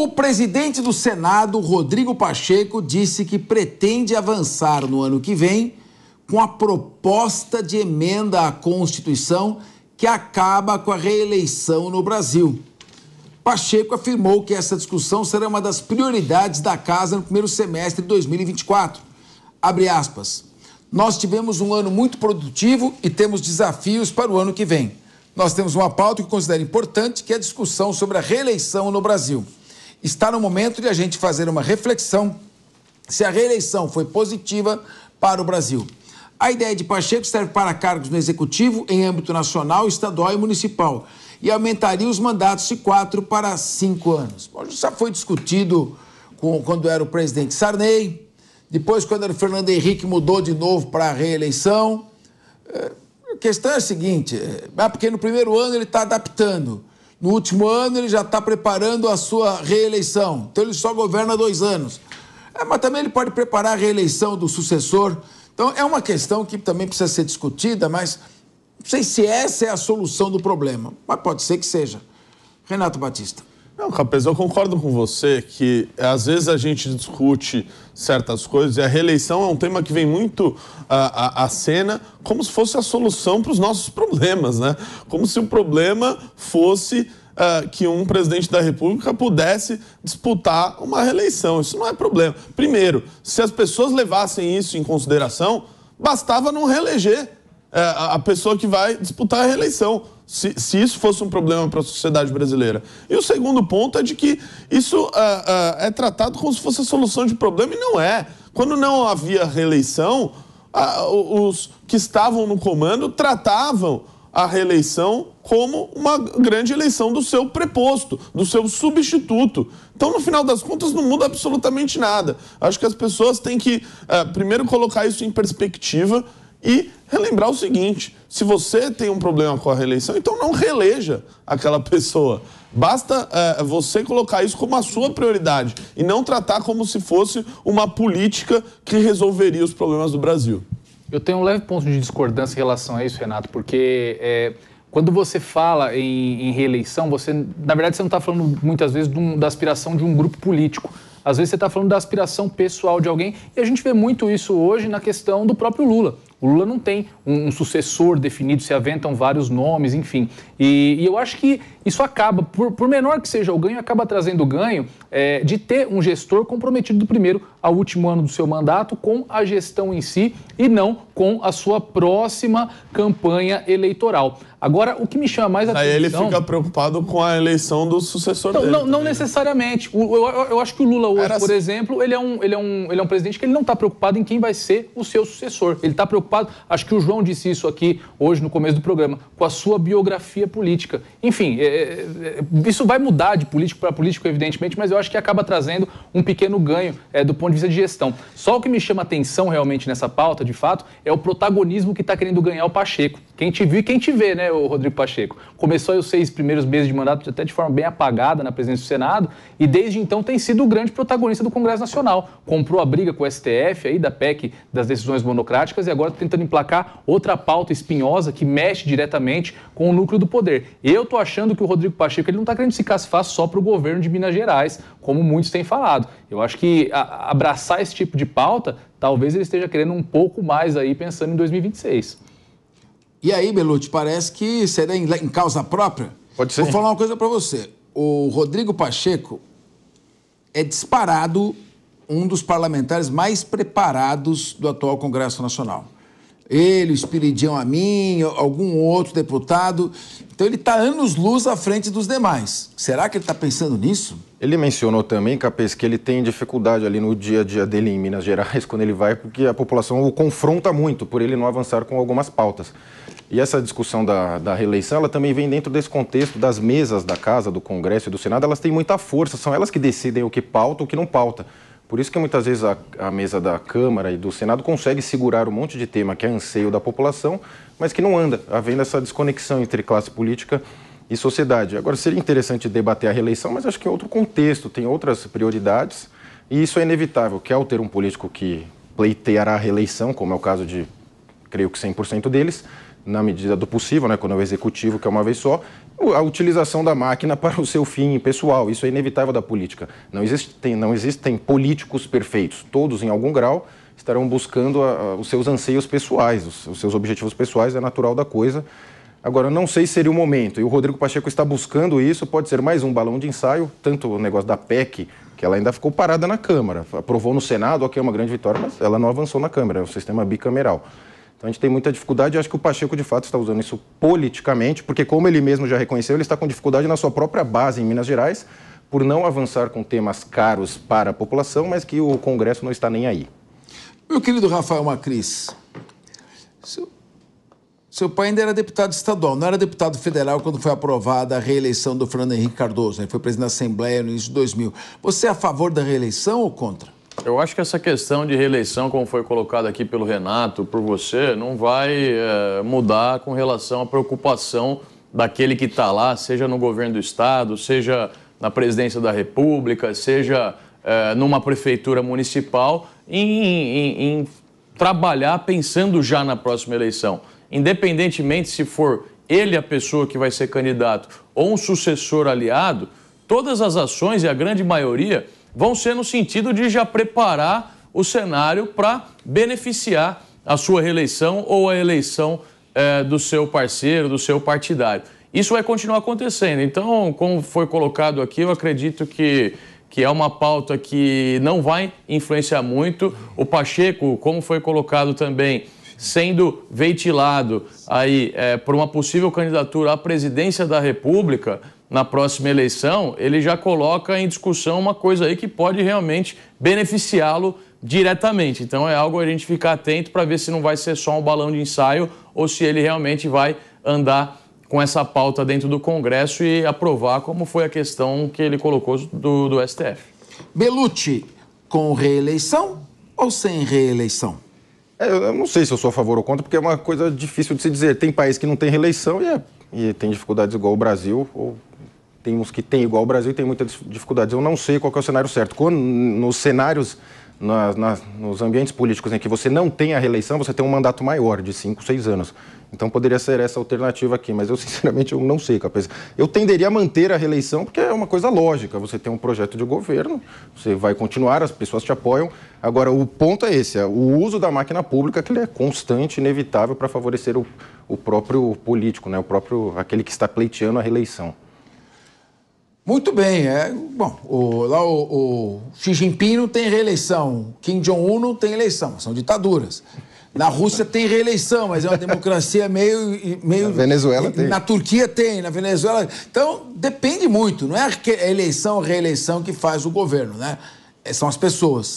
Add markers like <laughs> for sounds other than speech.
O presidente do Senado, Rodrigo Pacheco, disse que pretende avançar no ano que vem com a proposta de emenda à Constituição que acaba com a reeleição no Brasil. Pacheco afirmou que essa discussão será uma das prioridades da casa no primeiro semestre de 2024. Abre aspas. Nós tivemos um ano muito produtivo e temos desafios para o ano que vem. Nós temos uma pauta que considero importante, que é a discussão sobre a reeleição no Brasil está no momento de a gente fazer uma reflexão se a reeleição foi positiva para o Brasil. A ideia de Pacheco serve para cargos no executivo em âmbito nacional, estadual e municipal e aumentaria os mandatos de quatro para cinco anos. Bom, já foi discutido com, quando era o presidente Sarney, depois quando era o Fernando Henrique mudou de novo para a reeleição. É, a questão é a seguinte, é, é porque no primeiro ano ele está adaptando, no último ano, ele já está preparando a sua reeleição. Então, ele só governa dois anos. É, mas também ele pode preparar a reeleição do sucessor. Então, é uma questão que também precisa ser discutida, mas não sei se essa é a solução do problema, mas pode ser que seja. Renato Batista. Não, Capes, eu concordo com você que eh, às vezes a gente discute certas coisas e a reeleição é um tema que vem muito à, ah, cena como se fosse a solução para os nossos problemas, né? Como se o problema fosse Uh, que um presidente da República pudesse disputar uma reeleição. Isso não é problema. Primeiro, se as pessoas levassem isso em consideração, bastava não reeleger uh, a pessoa que vai disputar a reeleição se, se isso fosse um problema para a sociedade brasileira. E o segundo ponto é de que isso uh, uh, é tratado como se fosse a solução de problema e não é. Quando não havia reeleição, uh, os que estavam no comando tratavam a reeleição como uma grande eleição do seu preposto, do seu substituto. Então, no final das contas, não muda absolutamente nada. Acho que as pessoas têm que, primeiro, colocar isso em perspectiva e relembrar o seguinte: se você tem um problema com a reeleição, então não reeleja aquela <laughs> pessoa. Basta é, você colocar isso como a sua prioridade e não tratar como se fosse uma política que resolveria os problemas do Brasil. Eu tenho um leve ponto de discordância em relação a isso, Renato, porque é, quando você fala em, em, reeleição, você, na verdade, você não está falando muitas vezes um, da aspiração de um grupo político. Às vezes você está falando da aspiração pessoal de alguém, e a gente vê muito isso hoje na questão do próprio Lula. O Lula não tem um, um sucessor definido, se aventam vários nomes, enfim. E, e eu acho que isso acaba, por, por, menor que seja o ganho, acaba trazendo o ganho é, de ter um gestor comprometido do primeiro ao último ano do seu mandato com a gestão em si e não com a sua próxima campanha eleitoral. Agora, o que me chama mais a atenção. Aí ele fica preocupado com a eleição do sucessor então, dele. Não, não né? necessariamente. O, eu, eu, acho que o Lula hoje, Era por assim. exemplo, ele é, um, ele, é um, ele é um presidente que ele não está preocupado em quem vai ser o seu sucessor. Ele está preocupado preocupado, acho que o João disse isso aqui hoje no começo do programa, com a sua biografia política. Enfim, é, é, isso vai mudar de político para político, evidentemente, mas eu acho que acaba trazendo um pequeno ganho é, do ponto de vista de gestão. Só o que me chama atenção realmente nessa pauta, de fato, é o protagonismo que está querendo ganhar o Pacheco. Quem te viu e quem te vê, né, o Rodrigo Pacheco? Começou aí os seis primeiros meses de mandato até de forma bem apagada na presença do Senado e desde então tem sido o grande protagonista do Congresso Nacional. Comprou a briga com o STF aí da PEC das decisões monocráticas e agora tentando emplacar outra pauta espinhosa que mexe diretamente com o núcleo do poder. Eu estou achando que o Rodrigo Pacheco ele não está querendo se casfar só para o governo de Minas Gerais, como muitos têm falado. Eu acho que a, abraçar esse tipo de pauta, talvez ele esteja querendo um pouco mais aí pensando em 2026. E aí, Belucci, parece que será em, em causa própria? Pode ser. Vou falar uma coisa para você. O Rodrigo Pacheco é disparado um dos parlamentares mais preparados do atual Congresso Nacional. Ele, o Espiridão a mim, algum outro deputado. Então ele está anos-luz à frente dos demais. Será que ele está pensando nisso? Ele mencionou também, Capes, que ele tem dificuldade ali no dia a dia dele em Minas Gerais, <laughs> quando ele vai, porque a população o confronta muito por ele não avançar com algumas pautas. E essa discussão da, da reeleição, ela também vem dentro desse contexto das mesas da Casa, do Congresso e do Senado. Elas têm muita força, são elas que decidem o que pauta, o que não pauta. Por isso que muitas vezes a, a, mesa da Câmara e do Senado consegue segurar um monte de tema que é anseio da população, mas que não anda, havendo essa desconexão entre classe política e sociedade. Agora, seria interessante debater a reeleição, mas acho que é outro contexto, tem outras prioridades, e isso é inevitável, que ao ter um político que pleiteará a reeleição, como é o caso de, creio que 100% deles, na medida do possível, né, quando é o executivo, que é uma vez só, a utilização da máquina <laughs> para o seu fim pessoal. Isso é inevitável da política. Não existem, não existem políticos perfeitos. Todos, em algum grau, estarão buscando a, ah, a, ah, os seus anseios pessoais, os, os seus objetivos pessoais, é natural da coisa. Agora, não sei se seria o momento, e o Rodrigo Pacheco está buscando isso, pode ser mais um balão de ensaio, tanto o negócio da PEC, que ela ainda ficou parada na Câmara. Aprovou no Senado, ok, é uma grande vitória, mas ela não avançou na Câmara, é um sistema bicameral. Então a gente tem muita dificuldade e acho que o Pacheco de fato está usando isso politicamente, porque como ele mesmo já reconheceu, ele está com dificuldade na sua própria base em Minas Gerais por não avançar com temas caros para a população, mas que o Congresso não está nem aí. Meu querido Rafael Macris, seu, seu pai ainda era deputado estadual, não era deputado federal quando foi aprovada a reeleição do Fernando Henrique Cardoso, ele né? foi presidente da Assembleia no início de 2000. Você é a favor da reeleição ou contra? Eu acho que essa questão de reeleição, como foi colocada aqui pelo Renato, por você, não vai é, mudar com relação à preocupação daquele que está lá, seja no governo do Estado, seja na presidência da República, seja é, numa prefeitura municipal, em, em, em trabalhar pensando já na próxima eleição. Independentemente se for ele a pessoa que vai ser candidato ou um sucessor aliado, todas as ações e a grande maioria vão ser no sentido de já preparar o cenário para beneficiar a sua reeleição ou a eleição eh, do seu parceiro, do seu partidário. Isso vai continuar acontecendo. Então, como foi colocado aqui, eu acredito que, que é uma pauta que não vai influenciar muito. O Pacheco, como foi colocado também, sendo ventilado aí eh, por uma possível candidatura à presidência da República na próxima eleição, ele já coloca em discussão uma coisa aí que pode realmente beneficiá-lo diretamente. Então é algo a gente ficar atento para ver se não vai ser só um balão de ensaio ou se ele realmente vai andar com essa pauta dentro do Congresso e aprovar, como foi a questão que ele colocou do, do STF. Belucci, com reeleição ou sem reeleição? É, eu não sei se eu sou a favor ou contra, porque é uma coisa difícil de se dizer. Tem país que não tem reeleição e é e tem dificuldades igual o Brasil, ou tem uns que tem igual o Brasil e tem muitas dificuldades. Eu não sei qual é o cenário certo. Quando, nos cenários, na, na, nos ambientes políticos em que você não tem a reeleição, você tem um mandato maior, de 5, 6 anos. Então poderia ser essa alternativa aqui, mas eu <laughs> sinceramente eu não sei, capaz. Eu tenderia a manter a reeleição porque é uma coisa lógica. Você tem um projeto de governo, você vai continuar, as pessoas te apoiam. Agora o ponto é esse: é o uso da máquina pública que ele é constante, inevitável para favorecer o o próprio político, né? o próprio aquele que está pleiteando a reeleição. Muito bem, é, bom, o, lá o, o Xi Jinping não tem reeleição, Kim Jong-un não tem eleição, são ditaduras. Na Rússia tem reeleição, mas é uma democracia <laughs> meio... meio na Venezuela tem. Na Turquia tem, na Venezuela... Então, depende muito, não é a eleição reeleição que faz o governo, né? É, são as pessoas.